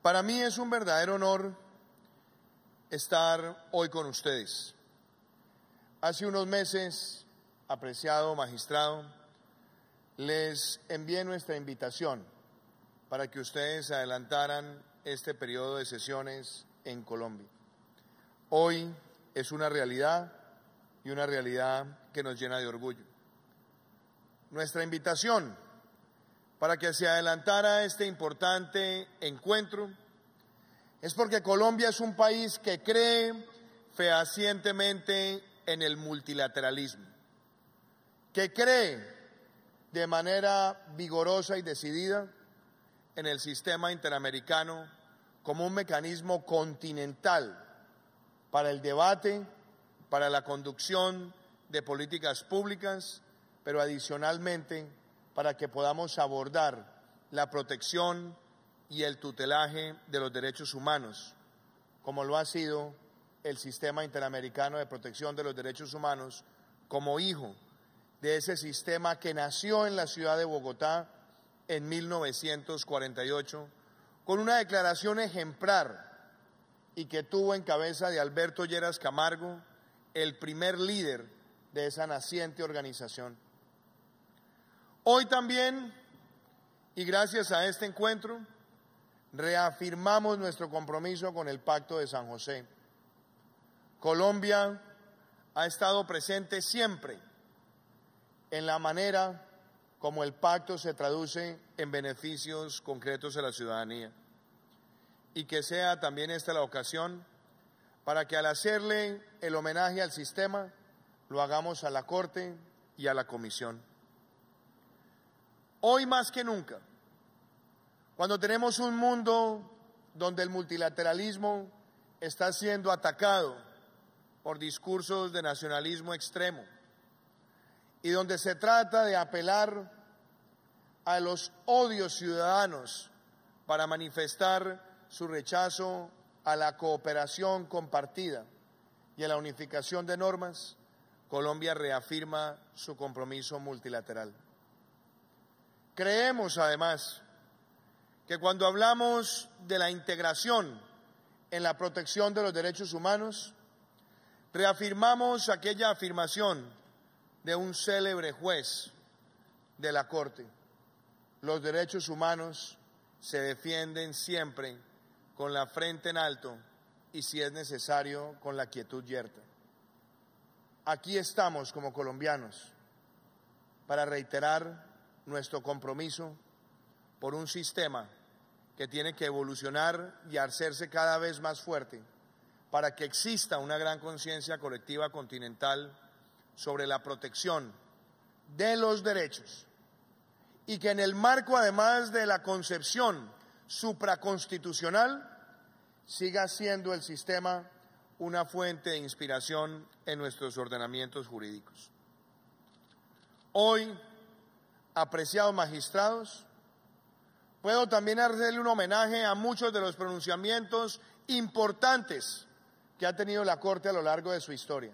Para mí es un verdadero honor estar hoy con ustedes. Hace unos meses, apreciado magistrado, les envié nuestra invitación para que ustedes adelantaran este periodo de sesiones en Colombia. Hoy es una realidad y una realidad que nos llena de orgullo. Nuestra invitación para que se adelantara este importante encuentro es porque Colombia es un país que cree fehacientemente en el multilateralismo, que cree de manera vigorosa y decidida en el sistema interamericano como un mecanismo continental para el debate, para la conducción de políticas públicas, pero adicionalmente para que podamos abordar la protección y el tutelaje de los derechos humanos, como lo ha sido el Sistema Interamericano de Protección de los Derechos Humanos, como hijo de ese sistema que nació en la ciudad de Bogotá en 1948 con una declaración ejemplar y que tuvo en cabeza de Alberto Lleras Camargo, el primer líder de esa naciente organización. Hoy también, y gracias a este encuentro, reafirmamos nuestro compromiso con el Pacto de San José. Colombia ha estado presente siempre en la manera como el pacto se traduce en beneficios concretos a la ciudadanía. Y que sea también esta la ocasión para que al hacerle el homenaje al sistema, lo hagamos a la Corte y a la Comisión. Hoy más que nunca, cuando tenemos un mundo donde el multilateralismo está siendo atacado por discursos de nacionalismo extremo, y donde se trata de apelar a los odios ciudadanos para manifestar su rechazo a la cooperación compartida y a la unificación de normas, Colombia reafirma su compromiso multilateral. Creemos, además, que cuando hablamos de la integración en la protección de los derechos humanos, reafirmamos aquella afirmación de un célebre juez de la Corte. Los derechos humanos se defienden siempre con la frente en alto y si es necesario con la quietud yerta. Aquí estamos como colombianos para reiterar nuestro compromiso por un sistema que tiene que evolucionar y hacerse cada vez más fuerte para que exista una gran conciencia colectiva continental sobre la protección de los derechos y que en el marco además de la concepción supraconstitucional siga siendo el sistema una fuente de inspiración en nuestros ordenamientos jurídicos. Hoy, apreciados magistrados, puedo también hacerle un homenaje a muchos de los pronunciamientos importantes que ha tenido la Corte a lo largo de su historia.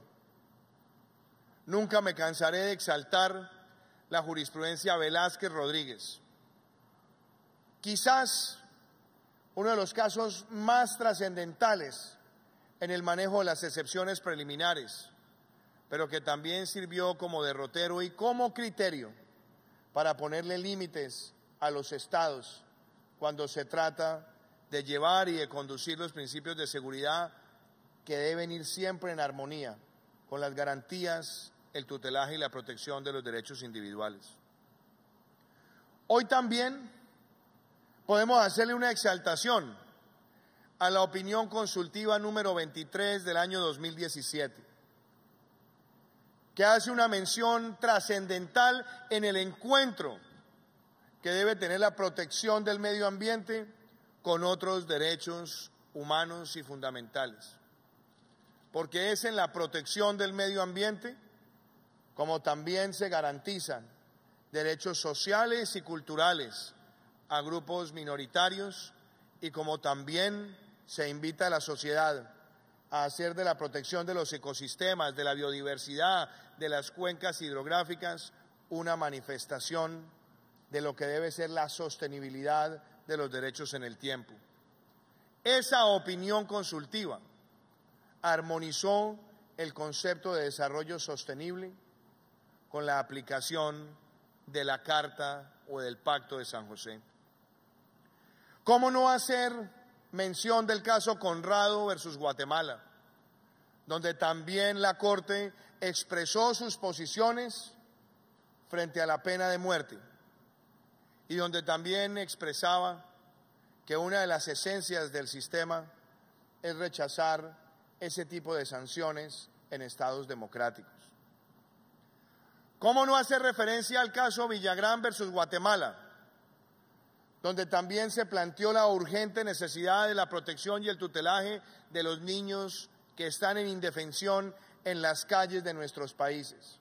Nunca me cansaré de exaltar la jurisprudencia Velázquez Rodríguez. Quizás uno de los casos más trascendentales en el manejo de las excepciones preliminares, pero que también sirvió como derrotero y como criterio para ponerle límites a los estados cuando se trata de llevar y de conducir los principios de seguridad que deben ir siempre en armonía con las garantías el tutelaje y la protección de los derechos individuales. Hoy también podemos hacerle una exaltación a la opinión consultiva número 23 del año 2017, que hace una mención trascendental en el encuentro que debe tener la protección del medio ambiente con otros derechos humanos y fundamentales, porque es en la protección del medio ambiente como también se garantizan derechos sociales y culturales a grupos minoritarios y como también se invita a la sociedad a hacer de la protección de los ecosistemas, de la biodiversidad, de las cuencas hidrográficas, una manifestación de lo que debe ser la sostenibilidad de los derechos en el tiempo. Esa opinión consultiva armonizó el concepto de desarrollo sostenible con la aplicación de la carta o del pacto de San José. ¿Cómo no hacer mención del caso Conrado versus Guatemala, donde también la Corte expresó sus posiciones frente a la pena de muerte y donde también expresaba que una de las esencias del sistema es rechazar ese tipo de sanciones en estados democráticos. ¿Cómo no hacer referencia al caso Villagrán versus Guatemala, donde también se planteó la urgente necesidad de la protección y el tutelaje de los niños que están en indefensión en las calles de nuestros países?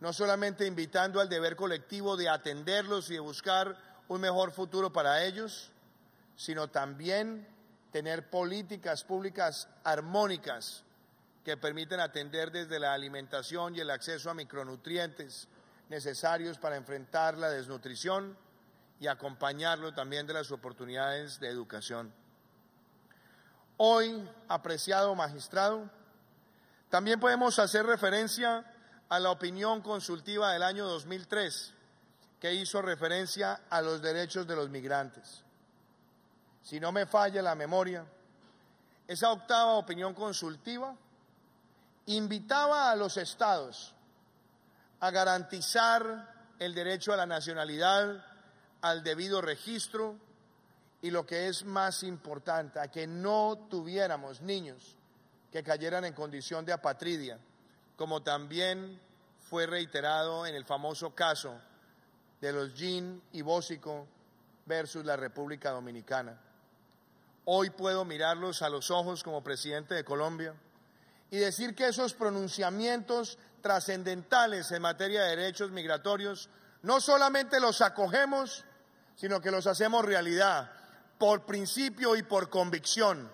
No solamente invitando al deber colectivo de atenderlos y de buscar un mejor futuro para ellos, sino también tener políticas públicas armónicas que permiten atender desde la alimentación y el acceso a micronutrientes necesarios para enfrentar la desnutrición y acompañarlo también de las oportunidades de educación. Hoy, apreciado magistrado, también podemos hacer referencia a la opinión consultiva del año 2003, que hizo referencia a los derechos de los migrantes. Si no me falla la memoria, esa octava opinión consultiva invitaba a los estados a garantizar el derecho a la nacionalidad, al debido registro y lo que es más importante, a que no tuviéramos niños que cayeran en condición de apatridia, como también fue reiterado en el famoso caso de los Jean y Bósico versus la República Dominicana. Hoy puedo mirarlos a los ojos como presidente de Colombia y decir que esos pronunciamientos trascendentales en materia de derechos migratorios no solamente los acogemos, sino que los hacemos realidad por principio y por convicción.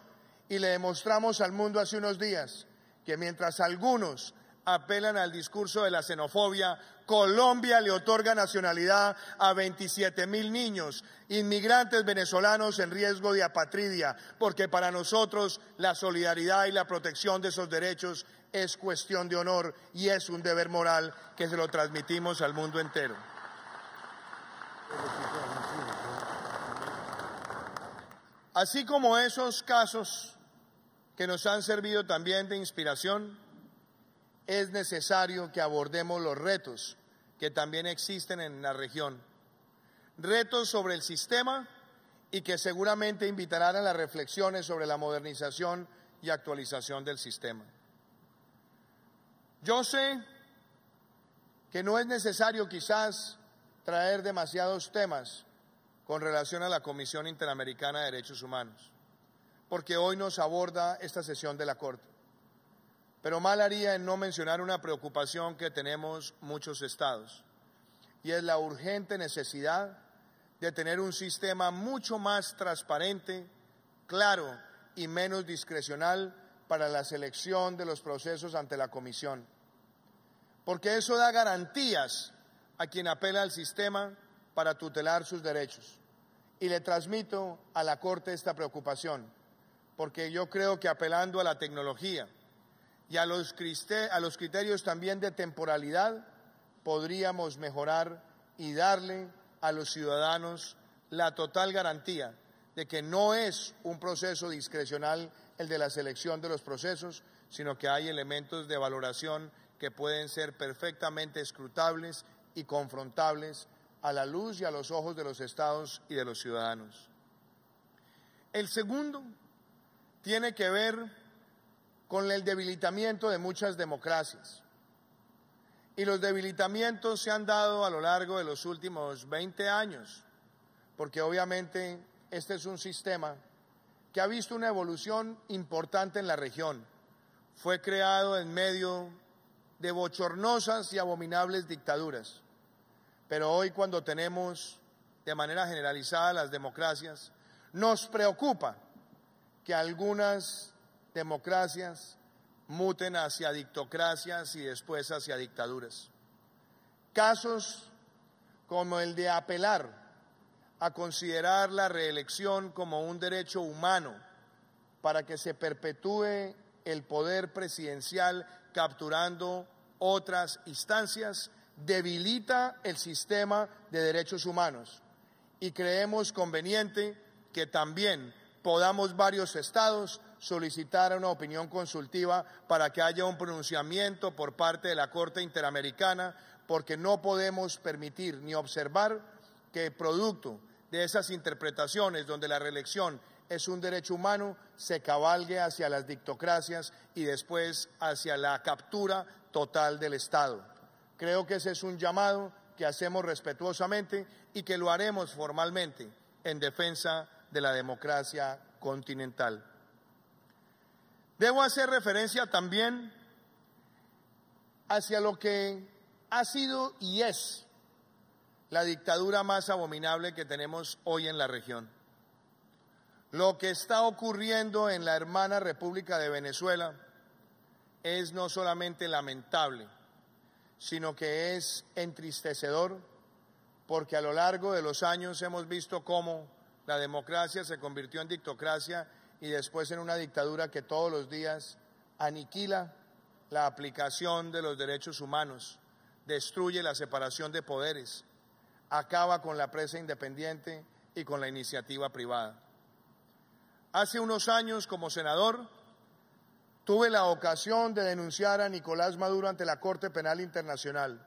Y le demostramos al mundo hace unos días que mientras algunos apelan al discurso de la xenofobia Colombia le otorga nacionalidad a 27 mil niños, inmigrantes venezolanos en riesgo de apatridia, porque para nosotros la solidaridad y la protección de esos derechos es cuestión de honor y es un deber moral que se lo transmitimos al mundo entero. Así como esos casos que nos han servido también de inspiración, es necesario que abordemos los retos que también existen en la región, retos sobre el sistema y que seguramente invitarán a las reflexiones sobre la modernización y actualización del sistema. Yo sé que no es necesario quizás traer demasiados temas con relación a la Comisión Interamericana de Derechos Humanos, porque hoy nos aborda esta sesión de la Corte. Pero mal haría en no mencionar una preocupación que tenemos muchos estados, y es la urgente necesidad de tener un sistema mucho más transparente, claro y menos discrecional para la selección de los procesos ante la Comisión, porque eso da garantías a quien apela al sistema para tutelar sus derechos. Y le transmito a la Corte esta preocupación, porque yo creo que apelando a la tecnología, y a los, criterios también de temporalidad podríamos mejorar y darle a los ciudadanos la total garantía de que no es un proceso discrecional el de la selección de los procesos, sino que hay elementos de valoración que pueden ser perfectamente escrutables y confrontables a la luz y a los ojos de los estados y de los ciudadanos. El segundo tiene que ver con el debilitamiento de muchas democracias. Y los debilitamientos se han dado a lo largo de los últimos 20 años, porque obviamente este es un sistema que ha visto una evolución importante en la región. Fue creado en medio de bochornosas y abominables dictaduras. Pero hoy cuando tenemos de manera generalizada las democracias, nos preocupa que algunas democracias muten hacia dictocracias y después hacia dictaduras. Casos como el de apelar a considerar la reelección como un derecho humano para que se perpetúe el poder presidencial capturando otras instancias, debilita el sistema de derechos humanos y creemos conveniente que también podamos varios estados solicitar una opinión consultiva para que haya un pronunciamiento por parte de la Corte Interamericana, porque no podemos permitir ni observar que producto de esas interpretaciones donde la reelección es un derecho humano, se cabalgue hacia las dictocracias y después hacia la captura total del Estado. Creo que ese es un llamado que hacemos respetuosamente y que lo haremos formalmente en defensa de la democracia continental. Debo hacer referencia también hacia lo que ha sido y es la dictadura más abominable que tenemos hoy en la región. Lo que está ocurriendo en la hermana República de Venezuela es no solamente lamentable, sino que es entristecedor porque a lo largo de los años hemos visto cómo la democracia se convirtió en dictocracia y después en una dictadura que todos los días aniquila la aplicación de los derechos humanos, destruye la separación de poderes, acaba con la presa independiente y con la iniciativa privada. Hace unos años, como senador, tuve la ocasión de denunciar a Nicolás Maduro ante la Corte Penal Internacional.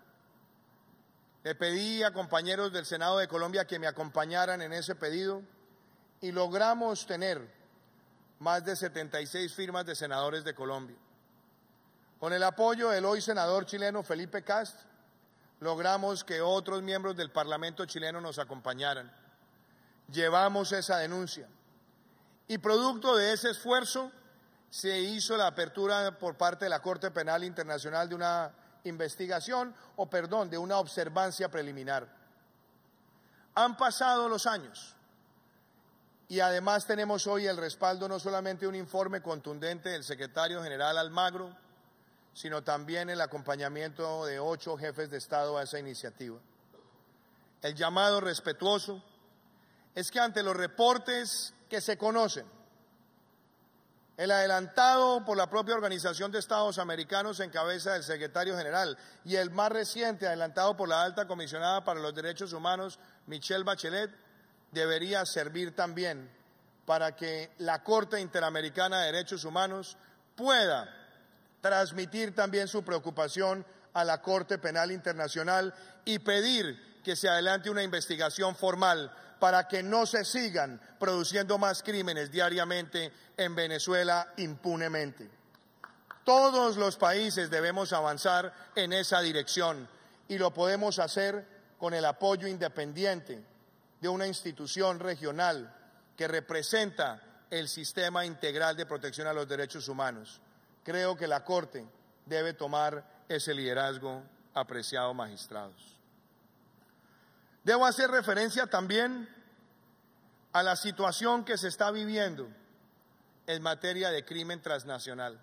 Le pedí a compañeros del Senado de Colombia que me acompañaran en ese pedido y logramos tener más de 76 firmas de senadores de Colombia. Con el apoyo del hoy senador chileno Felipe Cast, logramos que otros miembros del Parlamento chileno nos acompañaran. Llevamos esa denuncia. Y producto de ese esfuerzo se hizo la apertura por parte de la Corte Penal Internacional de una investigación, o perdón, de una observancia preliminar. Han pasado los años y además tenemos hoy el respaldo no solamente de un informe contundente del secretario general Almagro, sino también el acompañamiento de ocho jefes de Estado a esa iniciativa. El llamado respetuoso es que ante los reportes que se conocen, el adelantado por la propia Organización de Estados Americanos en cabeza del secretario general y el más reciente adelantado por la alta comisionada para los derechos humanos, Michelle Bachelet, debería servir también para que la Corte Interamericana de Derechos Humanos pueda transmitir también su preocupación a la Corte Penal Internacional y pedir que se adelante una investigación formal para que no se sigan produciendo más crímenes diariamente en Venezuela impunemente. Todos los países debemos avanzar en esa dirección y lo podemos hacer con el apoyo independiente de una institución regional que representa el sistema integral de protección a los derechos humanos. Creo que la Corte debe tomar ese liderazgo, apreciado magistrados. Debo hacer referencia también a la situación que se está viviendo en materia de crimen transnacional.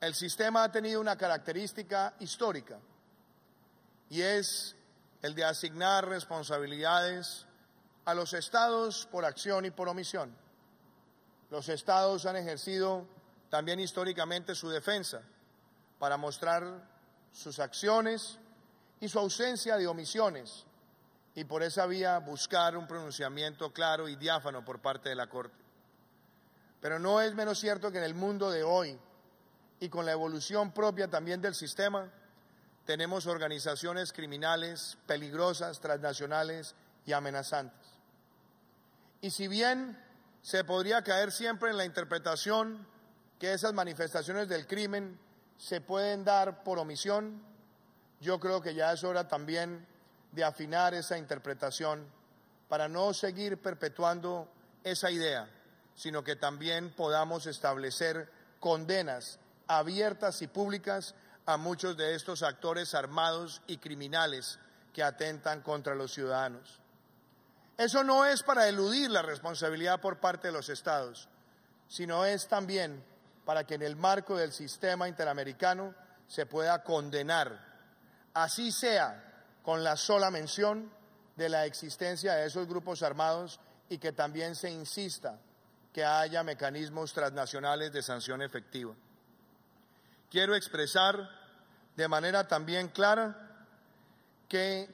El sistema ha tenido una característica histórica y es el de asignar responsabilidades a los estados por acción y por omisión. Los estados han ejercido también históricamente su defensa para mostrar sus acciones y su ausencia de omisiones y por esa vía buscar un pronunciamiento claro y diáfano por parte de la Corte. Pero no es menos cierto que en el mundo de hoy y con la evolución propia también del sistema, tenemos organizaciones criminales peligrosas, transnacionales y amenazantes. Y si bien se podría caer siempre en la interpretación que esas manifestaciones del crimen se pueden dar por omisión, yo creo que ya es hora también de afinar esa interpretación para no seguir perpetuando esa idea, sino que también podamos establecer condenas abiertas y públicas a muchos de estos actores armados y criminales que atentan contra los ciudadanos. Eso no es para eludir la responsabilidad por parte de los estados, sino es también para que en el marco del sistema interamericano se pueda condenar, así sea con la sola mención de la existencia de esos grupos armados y que también se insista que haya mecanismos transnacionales de sanción efectiva quiero expresar de manera también clara que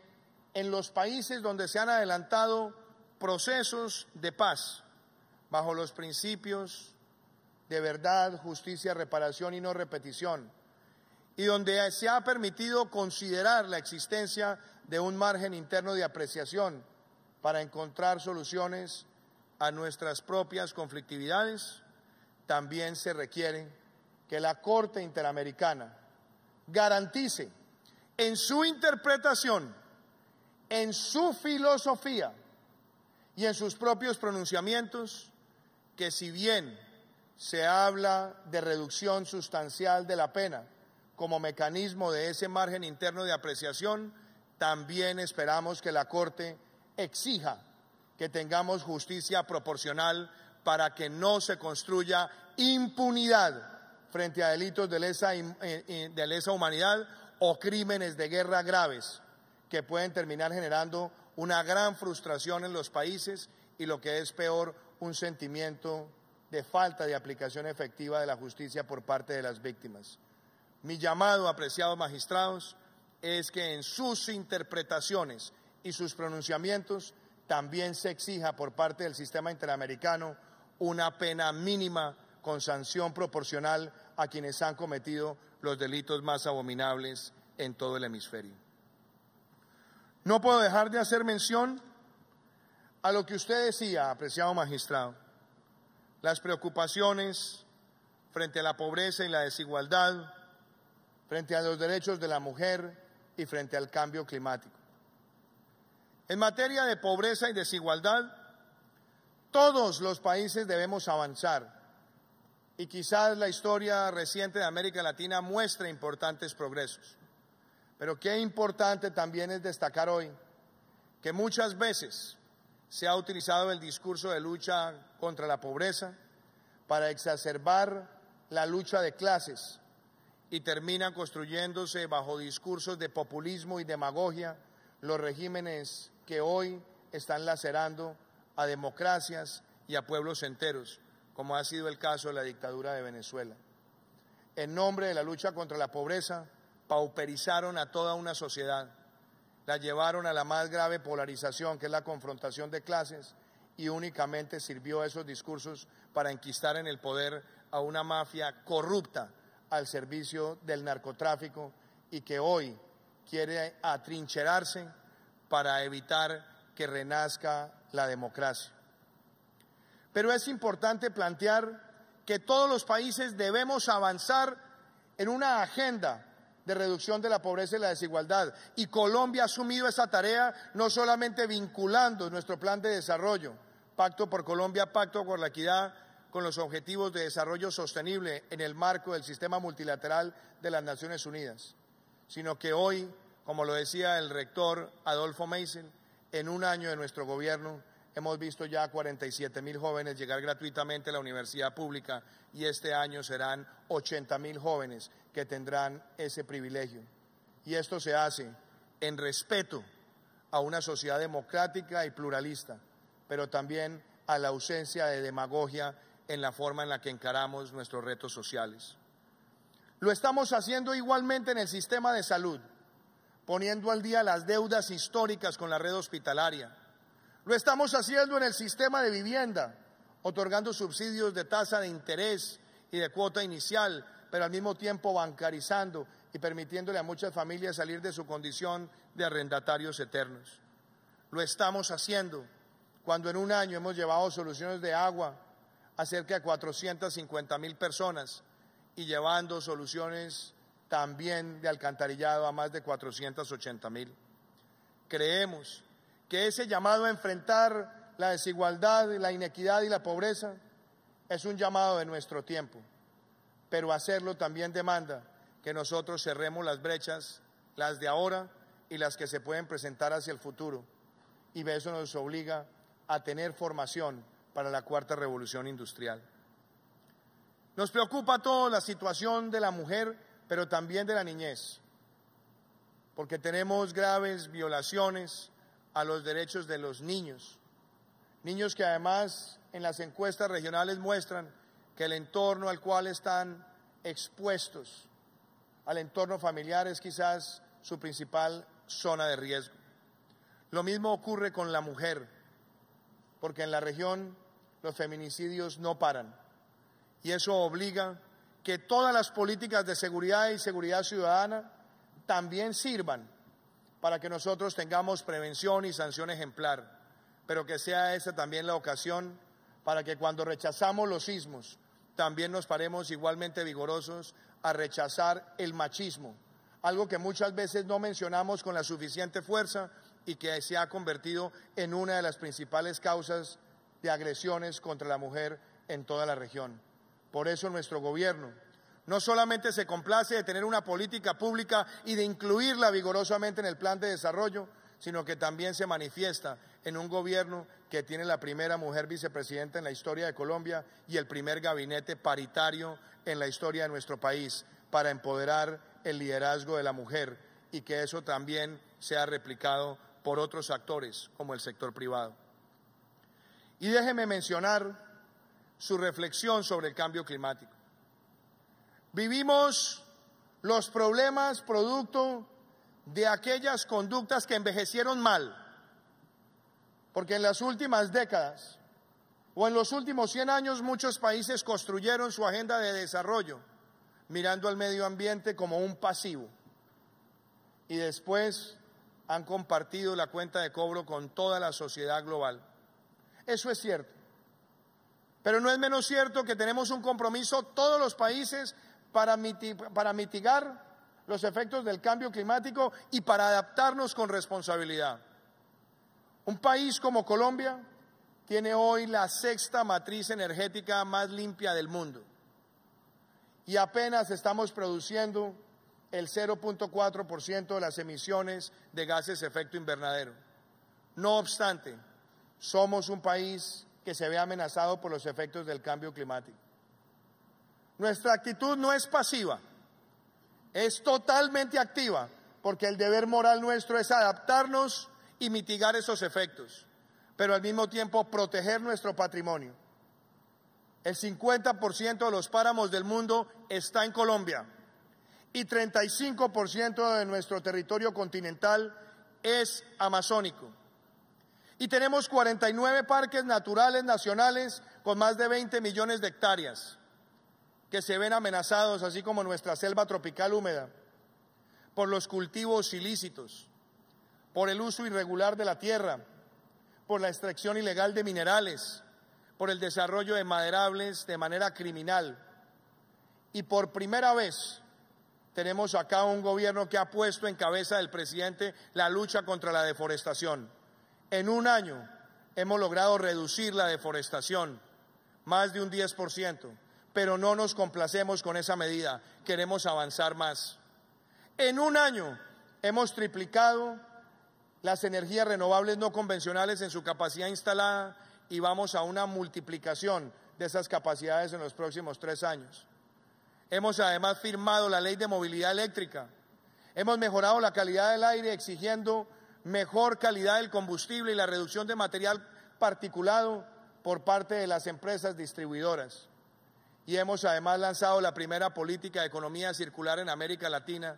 en los países donde se han adelantado procesos de paz bajo los principios de verdad, justicia, reparación y no repetición, y donde se ha permitido considerar la existencia de un margen interno de apreciación para encontrar soluciones a nuestras propias conflictividades, también se requiere que la Corte Interamericana garantice en su interpretación, en su filosofía y en sus propios pronunciamientos que si bien se habla de reducción sustancial de la pena como mecanismo de ese margen interno de apreciación, también esperamos que la Corte exija que tengamos justicia proporcional para que no se construya impunidad frente a delitos eh, eh, de lesa, humanidad o crímenes de guerra graves que pueden terminar generando una gran frustración en los países y lo que es peor, un sentimiento de falta de aplicación efectiva de la justicia por parte de las víctimas. Mi llamado, apreciados magistrados, es que en sus interpretaciones y sus pronunciamientos también se exija por parte del sistema interamericano una pena mínima con sanción proporcional a quienes han cometido los delitos más abominables en todo el hemisferio. No puedo dejar de hacer mención a lo que usted decía, apreciado magistrado, las preocupaciones frente a la pobreza y la desigualdad, frente a los derechos de la mujer y frente al cambio climático. En materia de pobreza y desigualdad, todos los países debemos avanzar y quizás la historia reciente de América Latina muestra importantes progresos. Pero qué importante también es destacar hoy que muchas veces se ha utilizado el discurso de lucha contra la pobreza para exacerbar la lucha de clases y terminan construyéndose bajo discursos de populismo y demagogia los regímenes que hoy están lacerando a democracias y a pueblos enteros como ha sido el caso de la dictadura de Venezuela. En nombre de la lucha contra la pobreza, pauperizaron a toda una sociedad, la llevaron a la más grave polarización, que es la confrontación de clases, y únicamente sirvió esos discursos para enquistar en el poder a una mafia corrupta al servicio del narcotráfico y que hoy quiere atrincherarse para evitar que renazca la democracia pero es importante plantear que todos los países debemos avanzar en una agenda de reducción de la pobreza y la desigualdad. Y Colombia ha asumido esa tarea no solamente vinculando nuestro plan de desarrollo, Pacto por Colombia, Pacto por la Equidad, con los Objetivos de Desarrollo Sostenible en el marco del sistema multilateral de las Naciones Unidas, sino que hoy, como lo decía el rector Adolfo Meisel, en un año de nuestro gobierno Hemos visto ya 47 mil jóvenes llegar gratuitamente a la universidad pública y este año serán 80 mil jóvenes que tendrán ese privilegio. Y esto se hace en respeto a una sociedad democrática y pluralista, pero también a la ausencia de demagogia en la forma en la que encaramos nuestros retos sociales. Lo estamos haciendo igualmente en el sistema de salud, poniendo al día las deudas históricas con la red hospitalaria lo estamos haciendo en el sistema de vivienda, otorgando subsidios de tasa de interés y de cuota inicial, pero al mismo tiempo bancarizando y permitiéndole a muchas familias salir de su condición de arrendatarios eternos. Lo estamos haciendo cuando en un año hemos llevado soluciones de agua a cerca de 450 mil personas y llevando soluciones también de alcantarillado a más de 480 mil. Creemos que ese llamado a enfrentar la desigualdad, la inequidad y la pobreza es un llamado de nuestro tiempo, pero hacerlo también demanda que nosotros cerremos las brechas, las de ahora y las que se pueden presentar hacia el futuro, y eso nos obliga a tener formación para la cuarta revolución industrial. Nos preocupa a la situación de la mujer, pero también de la niñez, porque tenemos graves violaciones, a los derechos de los niños. Niños que además en las encuestas regionales muestran que el entorno al cual están expuestos, al entorno familiar, es quizás su principal zona de riesgo. Lo mismo ocurre con la mujer, porque en la región los feminicidios no paran y eso obliga que todas las políticas de seguridad y seguridad ciudadana también sirvan para que nosotros tengamos prevención y sanción ejemplar, pero que sea esa también la ocasión para que cuando rechazamos los sismos, también nos paremos igualmente vigorosos a rechazar el machismo, algo que muchas veces no mencionamos con la suficiente fuerza y que se ha convertido en una de las principales causas de agresiones contra la mujer en toda la región. Por eso nuestro gobierno, no solamente se complace de tener una política pública y de incluirla vigorosamente en el plan de desarrollo, sino que también se manifiesta en un gobierno que tiene la primera mujer vicepresidenta en la historia de Colombia y el primer gabinete paritario en la historia de nuestro país para empoderar el liderazgo de la mujer y que eso también sea replicado por otros actores como el sector privado. Y déjeme mencionar su reflexión sobre el cambio climático. Vivimos los problemas producto de aquellas conductas que envejecieron mal, porque en las últimas décadas o en los últimos 100 años muchos países construyeron su agenda de desarrollo mirando al medio ambiente como un pasivo y después han compartido la cuenta de cobro con toda la sociedad global. Eso es cierto. Pero no es menos cierto que tenemos un compromiso todos los países para mitigar, los efectos del cambio climático y para adaptarnos con responsabilidad. Un país como Colombia tiene hoy la sexta matriz energética más limpia del mundo y apenas estamos produciendo el 0.4% de las emisiones de gases de efecto invernadero. No obstante, somos un país que se ve amenazado por los efectos del cambio climático. Nuestra actitud no es pasiva, es totalmente activa, porque el deber moral nuestro es adaptarnos y mitigar esos efectos, pero al mismo tiempo proteger nuestro patrimonio. El 50% de los páramos del mundo está en Colombia y 35% de nuestro territorio continental es amazónico. Y tenemos 49 parques naturales nacionales con más de 20 millones de hectáreas que se ven amenazados, así como nuestra selva tropical húmeda, por los cultivos ilícitos, por el uso irregular de la tierra, por la extracción ilegal de minerales, por el desarrollo de maderables de manera criminal. Y por primera vez tenemos acá un gobierno que ha puesto en cabeza del presidente la lucha contra la deforestación. En un año hemos logrado reducir la deforestación más de un 10% pero no nos complacemos con esa medida, queremos avanzar más. En un año hemos triplicado las energías renovables no convencionales en su capacidad instalada y vamos a una multiplicación de esas capacidades en los próximos tres años. Hemos además firmado la ley de movilidad eléctrica. Hemos mejorado la calidad del aire exigiendo mejor calidad del combustible y la reducción de material particulado por parte de las empresas distribuidoras y hemos además lanzado la primera política de economía circular en América Latina,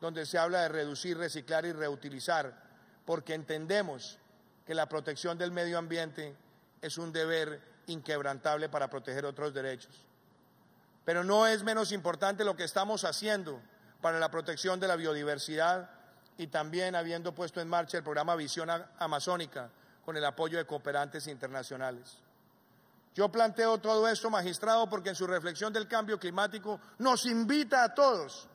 donde se habla de reducir, reciclar y reutilizar, porque entendemos que la protección del medio ambiente es un deber inquebrantable para proteger otros derechos. Pero no es menos importante lo que estamos haciendo para la protección de la biodiversidad y también habiendo puesto en marcha el programa Visión Amazónica con el apoyo de cooperantes internacionales. Yo planteo todo esto, magistrado, porque en su reflexión del cambio climático nos invita a todos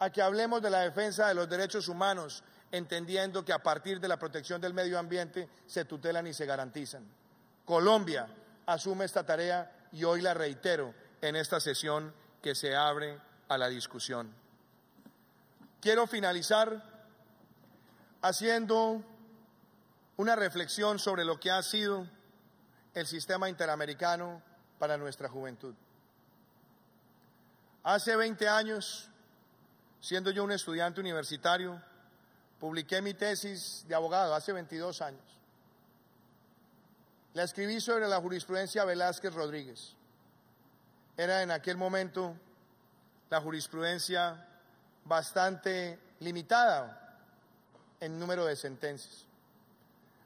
a que hablemos de la defensa de los derechos humanos, entendiendo que a partir de la protección del medio ambiente se tutelan y se garantizan. Colombia asume esta tarea y hoy la reitero en esta sesión que se abre a la discusión. Quiero finalizar haciendo una reflexión sobre lo que ha sido el sistema interamericano para nuestra juventud. Hace 20 años, siendo yo un estudiante universitario, publiqué mi tesis de abogado, hace 22 años. La escribí sobre la jurisprudencia Velázquez Rodríguez. Era en aquel momento la jurisprudencia bastante limitada en número de sentencias.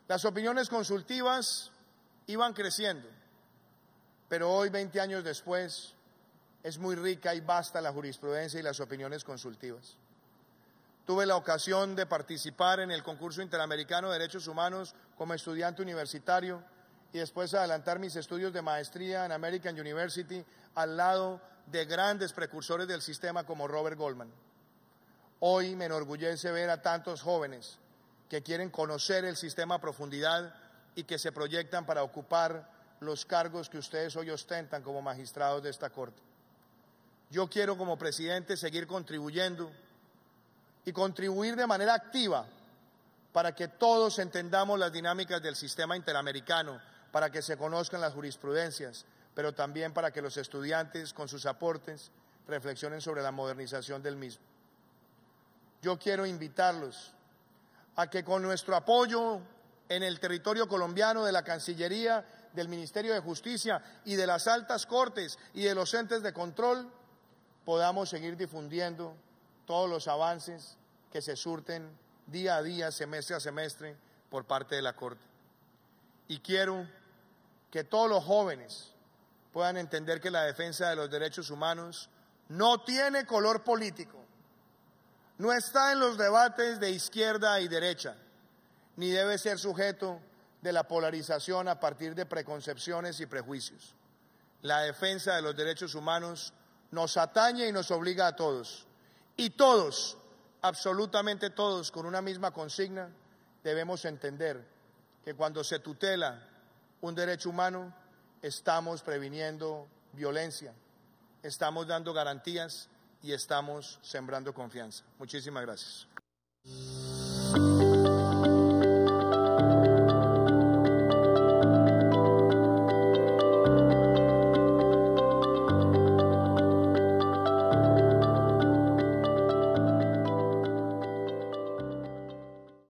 Las opiniones consultivas iban creciendo, pero hoy, 20 años después, es muy rica y basta la jurisprudencia y las opiniones consultivas. Tuve la ocasión de participar en el concurso interamericano de derechos humanos como estudiante universitario y después adelantar mis estudios de maestría en American University al lado de grandes precursores del sistema como Robert Goldman. Hoy me enorgullece ver a tantos jóvenes que quieren conocer el sistema a profundidad y que se proyectan para ocupar los cargos que ustedes hoy ostentan como magistrados de esta Corte. Yo quiero como presidente seguir contribuyendo y contribuir de manera activa para que todos entendamos las dinámicas del sistema interamericano, para que se conozcan las jurisprudencias, pero también para que los estudiantes con sus aportes reflexionen sobre la modernización del mismo. Yo quiero invitarlos a que con nuestro apoyo en el territorio colombiano de la Cancillería, del Ministerio de Justicia y de las altas cortes y de los entes de control, podamos seguir difundiendo todos los avances que se surten día a día, semestre a semestre, por parte de la Corte. Y quiero que todos los jóvenes puedan entender que la defensa de los derechos humanos no tiene color político, no está en los debates de izquierda y derecha ni debe ser sujeto de la polarización a partir de preconcepciones y prejuicios. La defensa de los derechos humanos nos atañe y nos obliga a todos. Y todos, absolutamente todos, con una misma consigna, debemos entender que cuando se tutela un derecho humano, estamos previniendo violencia, estamos dando garantías y estamos sembrando confianza. Muchísimas gracias.